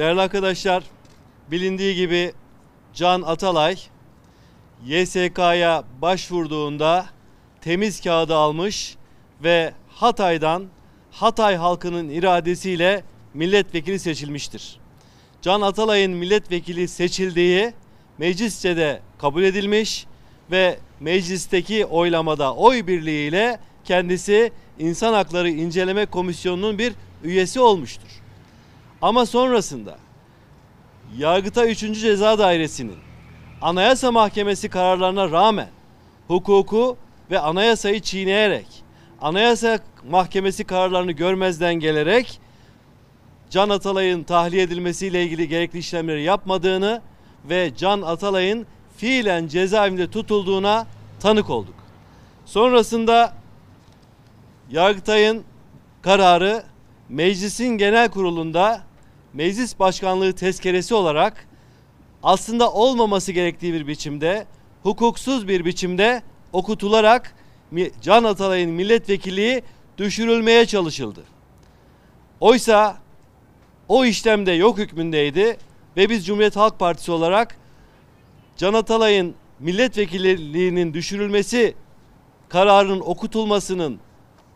Değerli arkadaşlar, bilindiği gibi Can Atalay YSK'ya başvurduğunda temiz kağıdı almış ve Hatay'dan Hatay halkının iradesiyle milletvekili seçilmiştir. Can Atalay'ın milletvekili seçildiği mecliste de kabul edilmiş ve meclisteki oylamada oy birliğiyle kendisi İnsan Hakları İnceleme Komisyonu'nun bir üyesi olmuştur. Ama sonrasında yargıta 3. Ceza Dairesi'nin Anayasa Mahkemesi kararlarına rağmen hukuku ve anayasayı çiğneyerek, Anayasa Mahkemesi kararlarını görmezden gelerek Can Atalay'ın tahliye edilmesiyle ilgili gerekli işlemleri yapmadığını ve Can Atalay'ın fiilen cezaevinde tutulduğuna tanık olduk. Sonrasında Yargıtay'ın kararı meclisin genel kurulunda meclis başkanlığı tezkeresi olarak aslında olmaması gerektiği bir biçimde, hukuksuz bir biçimde okutularak Can Atalay'ın milletvekilliği düşürülmeye çalışıldı. Oysa o işlemde yok hükmündeydi ve biz Cumhuriyet Halk Partisi olarak Can Atalay'ın milletvekilliğinin düşürülmesi kararının okutulmasının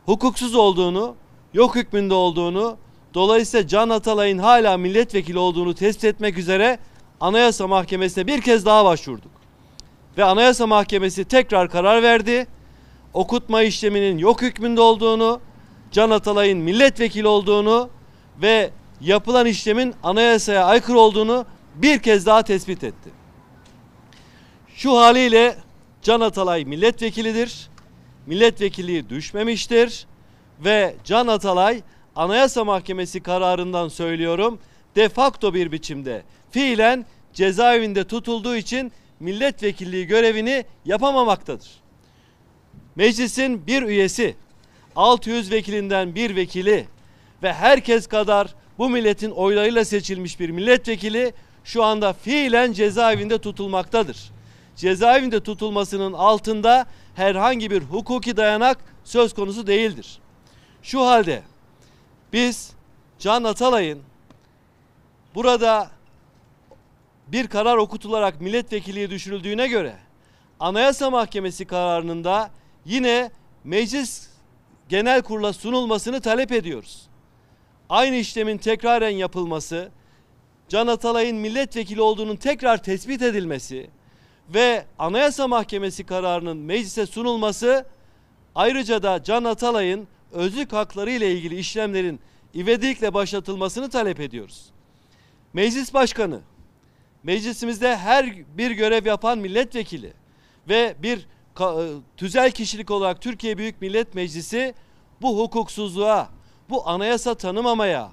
hukuksuz olduğunu, yok hükmünde olduğunu Dolayısıyla Can Atalay'ın hala milletvekili olduğunu tespit etmek üzere Anayasa Mahkemesi'ne bir kez daha başvurduk. Ve Anayasa Mahkemesi tekrar karar verdi. Okutma işleminin yok hükmünde olduğunu, Can Atalay'ın milletvekili olduğunu ve yapılan işlemin anayasaya aykırı olduğunu bir kez daha tespit etti. Şu haliyle Can Atalay milletvekilidir. milletvekilliği düşmemiştir ve Can Atalay Anayasa Mahkemesi kararından söylüyorum. Defakto bir biçimde fiilen cezaevinde tutulduğu için milletvekilliği görevini yapamamaktadır. Meclisin bir üyesi, 600 vekilinden bir vekili ve herkes kadar bu milletin oylarıyla seçilmiş bir milletvekili şu anda fiilen cezaevinde tutulmaktadır. Cezaevinde tutulmasının altında herhangi bir hukuki dayanak söz konusu değildir. Şu halde biz Can Atalay'ın burada bir karar okutularak milletvekiliye düşürüldüğüne göre Anayasa Mahkemesi kararının da yine meclis genel kurula sunulmasını talep ediyoruz. Aynı işlemin tekraren yapılması, Can Atalay'ın milletvekili olduğunun tekrar tespit edilmesi ve Anayasa Mahkemesi kararının meclise sunulması ayrıca da Can Atalay'ın özlük hakları ile ilgili işlemlerin ivedilikle başlatılmasını talep ediyoruz. Meclis Başkanı, meclisimizde her bir görev yapan milletvekili ve bir e, tüzel kişilik olarak Türkiye Büyük Millet Meclisi bu hukuksuzluğa, bu anayasa tanımamaya,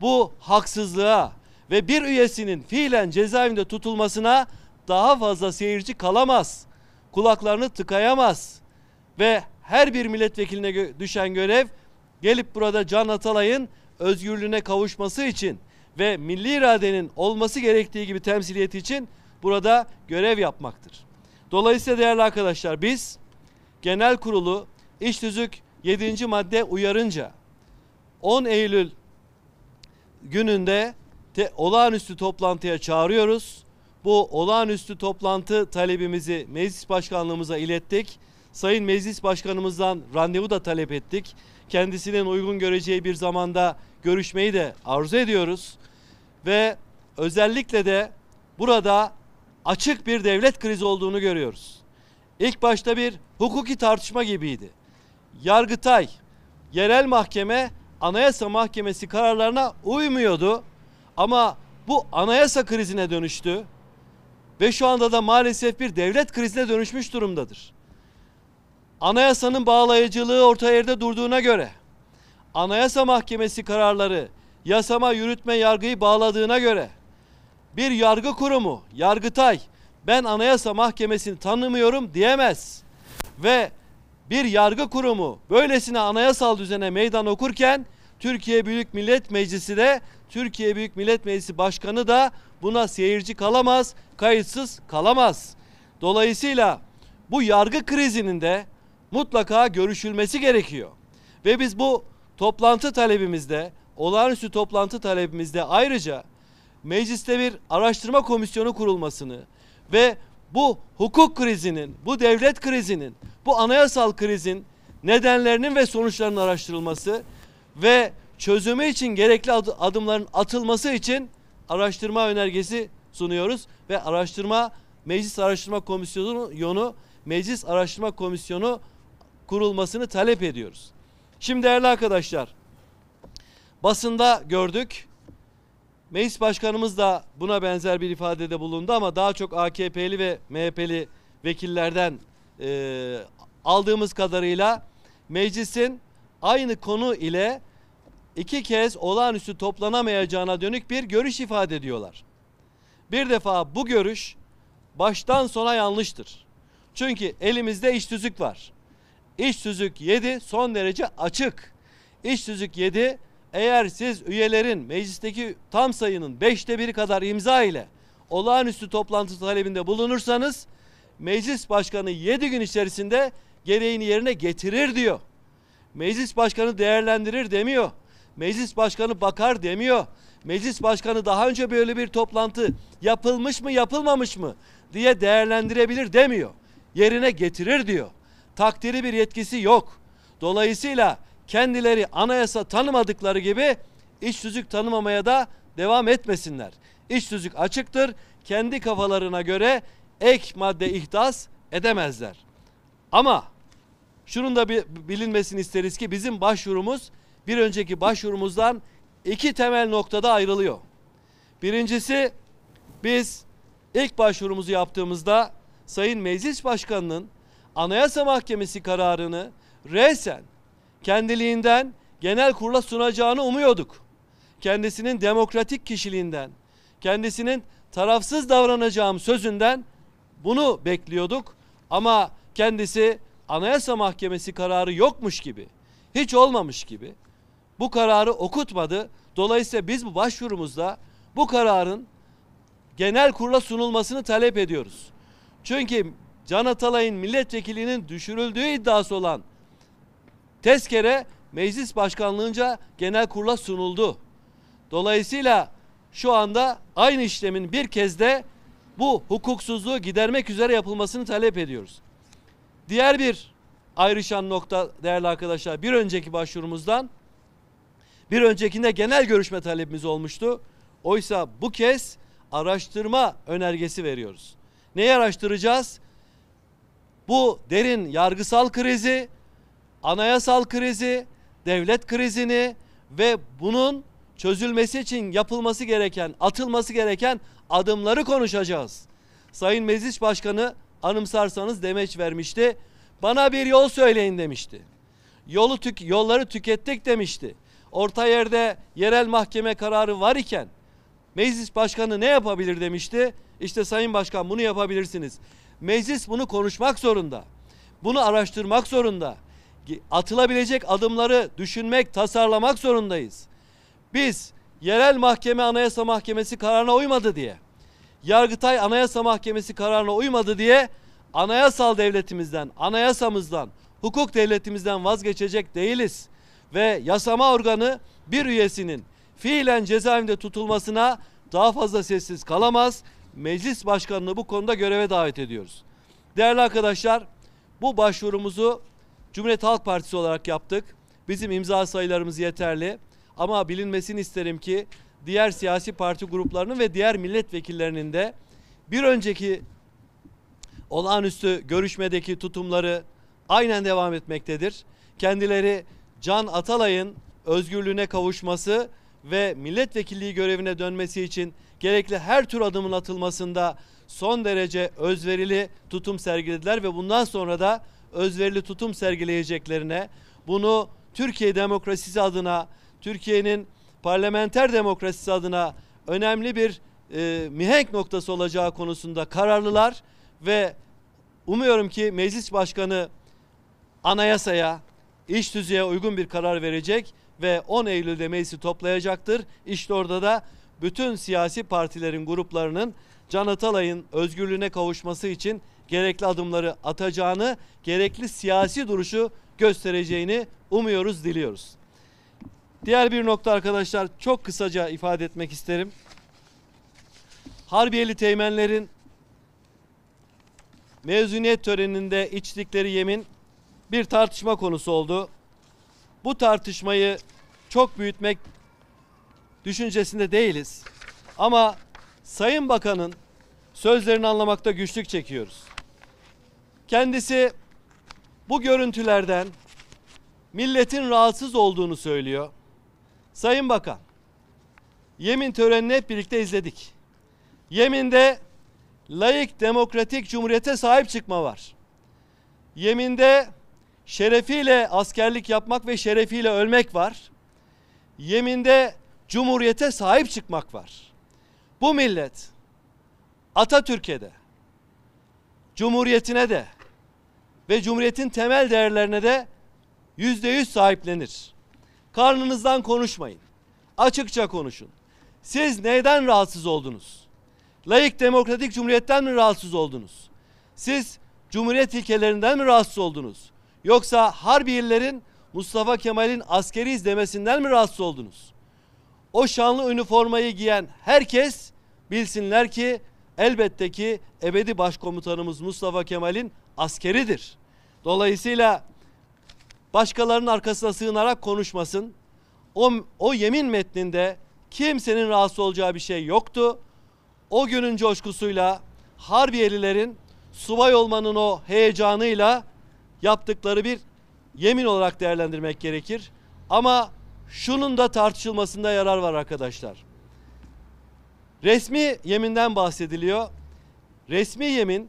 bu haksızlığa ve bir üyesinin fiilen cezaevinde tutulmasına daha fazla seyirci kalamaz. Kulaklarını tıkayamaz ve her bir milletvekiline gö düşen görev gelip burada Can Atalay'ın özgürlüğüne kavuşması için ve milli iradenin olması gerektiği gibi temsiliyeti için burada görev yapmaktır. Dolayısıyla değerli arkadaşlar biz genel kurulu iş tüzük 7. madde uyarınca 10 Eylül gününde te, olağanüstü toplantıya çağırıyoruz. Bu olağanüstü toplantı talebimizi meclis başkanlığımıza ilettik. Sayın Meclis Başkanımızdan randevu da talep ettik. Kendisinin uygun göreceği bir zamanda görüşmeyi de arzu ediyoruz. Ve özellikle de burada açık bir devlet krizi olduğunu görüyoruz. İlk başta bir hukuki tartışma gibiydi. Yargıtay, yerel mahkeme, anayasa mahkemesi kararlarına uymuyordu. Ama bu anayasa krizine dönüştü ve şu anda da maalesef bir devlet krizine dönüşmüş durumdadır. Anayasanın bağlayıcılığı orta yerde durduğuna göre, Anayasa Mahkemesi kararları yasama, yürütme, yargıyı bağladığına göre bir yargı kurumu, Yargıtay ben Anayasa Mahkemesi'ni tanımıyorum diyemez. Ve bir yargı kurumu böylesine anayasal düzene meydan okurken Türkiye Büyük Millet Meclisi de Türkiye Büyük Millet Meclisi Başkanı da buna seyirci kalamaz, kayıtsız kalamaz. Dolayısıyla bu yargı krizinin de mutlaka görüşülmesi gerekiyor. Ve biz bu toplantı talebimizde, olağanüstü toplantı talebimizde ayrıca mecliste bir araştırma komisyonu kurulmasını ve bu hukuk krizinin, bu devlet krizinin, bu anayasal krizin nedenlerinin ve sonuçlarının araştırılması ve çözümü için gerekli adımların atılması için araştırma önergesi sunuyoruz ve araştırma Meclis Araştırma Komisyonu yonu Meclis Araştırma Komisyonu kurulmasını talep ediyoruz. Şimdi değerli arkadaşlar basında gördük. Meclis başkanımız da buna benzer bir ifadede bulundu ama daha çok AKP'li ve MHP'li vekillerden e, aldığımız kadarıyla meclisin aynı konu ile iki kez olağanüstü toplanamayacağına dönük bir görüş ifade ediyorlar. Bir defa bu görüş baştan sona yanlıştır. Çünkü elimizde işsüzlük var. İç tüzük 7 son derece açık. İç tüzük 7 eğer siz üyelerin meclisteki tam sayının beşte biri kadar imza ile olağanüstü toplantı talebinde bulunursanız meclis başkanı yedi gün içerisinde gereğini yerine getirir diyor. Meclis başkanı değerlendirir demiyor. Meclis başkanı bakar demiyor. Meclis başkanı daha önce böyle bir toplantı yapılmış mı yapılmamış mı diye değerlendirebilir demiyor. Yerine getirir diyor takdiri bir yetkisi yok. Dolayısıyla kendileri anayasa tanımadıkları gibi iç tüzük tanımamaya da devam etmesinler. İç tüzük açıktır. Kendi kafalarına göre ek madde ihdas edemezler. Ama şunun da bilinmesini isteriz ki bizim başvurumuz bir önceki başvurumuzdan iki temel noktada ayrılıyor. Birincisi biz ilk başvurumuzu yaptığımızda Sayın Meclis Başkanı'nın Anayasa Mahkemesi kararını resen kendiliğinden genel kurula sunacağını umuyorduk. Kendisinin demokratik kişiliğinden, kendisinin tarafsız davranacağım sözünden bunu bekliyorduk. Ama kendisi Anayasa Mahkemesi kararı yokmuş gibi, hiç olmamış gibi bu kararı okutmadı. Dolayısıyla biz bu başvurumuzda bu kararın genel kurula sunulmasını talep ediyoruz. Çünkü Can Atalay'ın milletvekilinin düşürüldüğü iddiası olan tezkere meclis başkanlığınca genel kurula sunuldu. Dolayısıyla şu anda aynı işlemin bir kez de bu hukuksuzluğu gidermek üzere yapılmasını talep ediyoruz. Diğer bir ayrışan nokta değerli arkadaşlar bir önceki başvurumuzdan bir öncekinde genel görüşme talebimiz olmuştu. Oysa bu kez araştırma önergesi veriyoruz. Neyi araştıracağız? Bu derin yargısal krizi, anayasal krizi, devlet krizini ve bunun çözülmesi için yapılması gereken, atılması gereken adımları konuşacağız. Sayın Meclis Başkanı anımsarsanız demeç vermişti. Bana bir yol söyleyin demişti. Yolu tük yolları tükettik demişti. Orta yerde yerel mahkeme kararı var iken meclis başkanı ne yapabilir demişti. İşte Sayın Başkan bunu yapabilirsiniz. Meclis bunu konuşmak zorunda. Bunu araştırmak zorunda. Atılabilecek adımları düşünmek, tasarlamak zorundayız. Biz yerel mahkeme anayasa mahkemesi kararına uymadı diye, Yargıtay anayasa mahkemesi kararına uymadı diye anayasal devletimizden, anayasamızdan, hukuk devletimizden vazgeçecek değiliz. Ve yasama organı bir üyesinin fiilen cezaevinde tutulmasına daha fazla sessiz kalamaz meclis başkanını bu konuda göreve davet ediyoruz. Değerli arkadaşlar bu başvurumuzu Cumhuriyet Halk Partisi olarak yaptık. Bizim imza sayılarımız yeterli ama bilinmesini isterim ki diğer siyasi parti gruplarının ve diğer milletvekillerinin de bir önceki olağanüstü görüşmedeki tutumları aynen devam etmektedir. Kendileri Can Atalay'ın özgürlüğüne kavuşması ve milletvekilliği görevine dönmesi için gerekli her tür adımın atılmasında son derece özverili tutum sergilediler ve bundan sonra da özverili tutum sergileyeceklerine bunu Türkiye demokrasisi adına Türkiye'nin parlamenter demokrasisi adına önemli bir e, mihenk noktası olacağı konusunda kararlılar ve umuyorum ki meclis başkanı anayasaya, iş tüzüğe uygun bir karar verecek ve 10 Eylül'de meclisi toplayacaktır. İşte orada da bütün siyasi partilerin gruplarının Can Atalay'ın özgürlüğüne kavuşması için gerekli adımları atacağını, gerekli siyasi duruşu göstereceğini umuyoruz, diliyoruz. Diğer bir nokta arkadaşlar çok kısaca ifade etmek isterim. Harbiyeli teğmenlerin mezuniyet töreninde içtikleri yemin bir tartışma konusu oldu. Bu tartışmayı çok büyütmek düşüncesinde değiliz. Ama Sayın Bakan'ın sözlerini anlamakta güçlük çekiyoruz. Kendisi bu görüntülerden milletin rahatsız olduğunu söylüyor. Sayın Bakan, yemin törenini hep birlikte izledik. Yeminde layık demokratik cumhuriyete sahip çıkma var. Yeminde şerefiyle askerlik yapmak ve şerefiyle ölmek var. Yeminde cumhuriyete sahip çıkmak var. Bu millet Atatürk'e de, cumhuriyetine de ve cumhuriyetin temel değerlerine de yüzde yüz sahiplenir. Karnınızdan konuşmayın. Açıkça konuşun. Siz neyden rahatsız oldunuz? Layık demokratik cumhuriyetten mi rahatsız oldunuz? Siz cumhuriyet ilkelerinden mi rahatsız oldunuz? Yoksa Harbiyelilerin Mustafa Kemal'in askeri izlemesinden mi rahatsız oldunuz? o şanlı üniformayı giyen herkes bilsinler ki elbette ki ebedi başkomutanımız Mustafa Kemal'in askeridir. Dolayısıyla başkalarının arkasına sığınarak konuşmasın. O, o yemin metninde kimsenin rahatsız olacağı bir şey yoktu. O günün coşkusuyla Harbiyelilerin subay olmanın o heyecanıyla yaptıkları bir yemin olarak değerlendirmek gerekir. Ama şunun da tartışılmasında yarar var arkadaşlar. Resmi yeminden bahsediliyor. Resmi yemin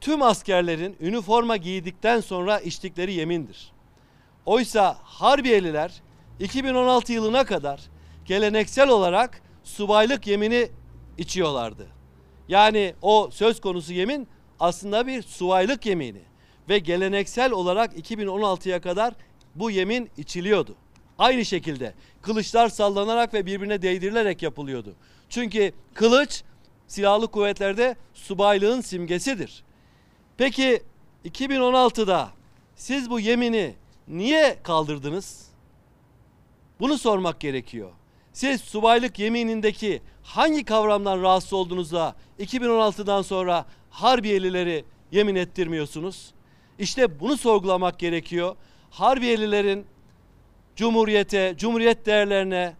tüm askerlerin üniforma giydikten sonra içtikleri yemindir. Oysa Harbiyeliler 2016 yılına kadar geleneksel olarak subaylık yemini içiyorlardı. Yani o söz konusu yemin aslında bir subaylık yemini ve geleneksel olarak 2016'ya kadar bu yemin içiliyordu. Aynı şekilde kılıçlar sallanarak ve birbirine değdirilerek yapılıyordu. Çünkü kılıç silahlı kuvvetlerde subaylığın simgesidir. Peki 2016'da siz bu yemini niye kaldırdınız? Bunu sormak gerekiyor. Siz subaylık yeminindeki hangi kavramdan rahatsız olduğunuzla 2016'dan sonra Harbiyelileri yemin ettirmiyorsunuz? İşte bunu sorgulamak gerekiyor. Harbiyelilerin Cumhuriyete, Cumhuriyet değerlerine,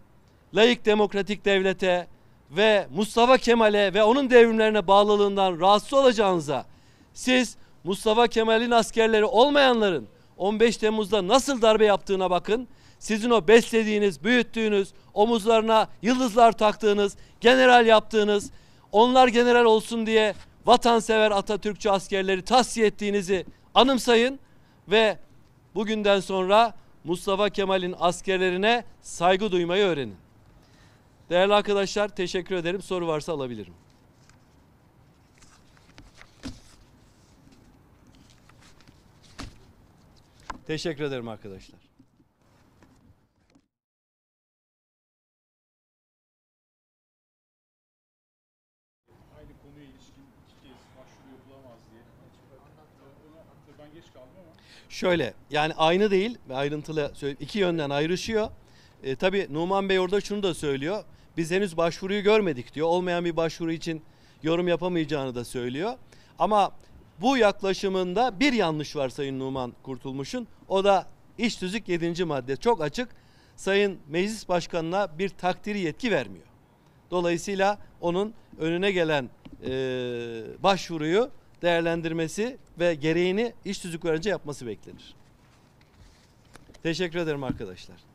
layık demokratik devlete ve Mustafa Kemal'e ve onun devrimlerine bağlılığından rahatsız olacağınıza siz Mustafa Kemal'in askerleri olmayanların 15 Temmuz'da nasıl darbe yaptığına bakın. Sizin o beslediğiniz, büyüttüğünüz, omuzlarına yıldızlar taktığınız, general yaptığınız, onlar general olsun diye vatansever Atatürkçü askerleri tahsiye ettiğinizi anımsayın ve bugünden sonra Mustafa Kemal'in askerlerine saygı duymayı öğrenin. Değerli arkadaşlar teşekkür ederim. Soru varsa alabilirim. Teşekkür ederim arkadaşlar. Şöyle yani aynı değil ve ayrıntılı söyleyeyim. iki yönden ayrışıyor. E, tabii Numan Bey orada şunu da söylüyor. Biz henüz başvuruyu görmedik diyor. Olmayan bir başvuru için yorum yapamayacağını da söylüyor. Ama bu yaklaşımında bir yanlış var Sayın Numan Kurtulmuş'un. O da iş tüzük 7. madde çok açık. Sayın Meclis Başkanı'na bir takdiri yetki vermiyor. Dolayısıyla onun önüne gelen e, başvuruyu değerlendirmesi ve gereğini iş tüzüklerce yapması beklenir. Teşekkür ederim arkadaşlar.